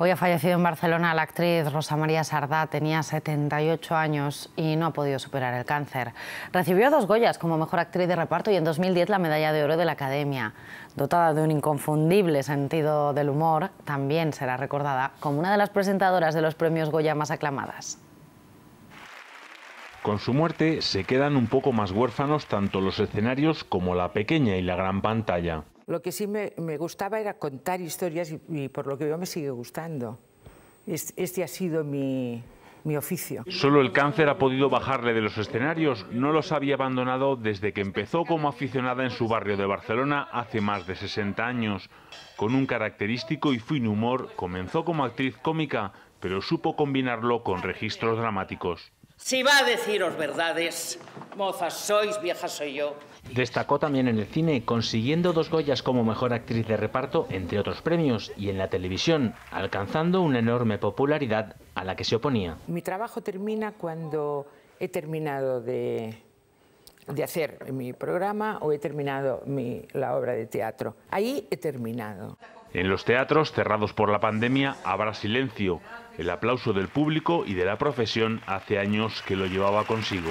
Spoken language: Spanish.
Hoy ha fallecido en Barcelona la actriz Rosa María Sardá, tenía 78 años y no ha podido superar el cáncer. Recibió dos Goyas como mejor actriz de reparto y en 2010 la medalla de oro de la Academia. Dotada de un inconfundible sentido del humor, también será recordada como una de las presentadoras de los premios Goya más aclamadas. Con su muerte se quedan un poco más huérfanos tanto los escenarios como la pequeña y la gran pantalla. Lo que sí me, gustaba era contar historias y, por lo que veo me sigue gustando. este ha sido mi, mi oficio. Solo el cáncer ha podido bajarle de los escenarios. No los había abandonado desde que empezó como aficionada en su barrio de Barcelona hace más de 60 años. Con un característico y fin humor, comenzó como actriz cómica, pero supo combinarlo con registros dramáticos. Si va a deciros verdades, mozas sois, viejas soy yo. Destacó también en el cine, consiguiendo dos Goyas como mejor actriz de reparto, entre otros premios, y en la televisión, alcanzando una enorme popularidad a la que se oponía. Mi trabajo termina cuando he terminado de, de hacer mi programa o he terminado mi, la obra de teatro. Ahí he terminado. En los teatros cerrados por la pandemia habrá silencio, el aplauso del público y de la profesión hace años que lo llevaba consigo.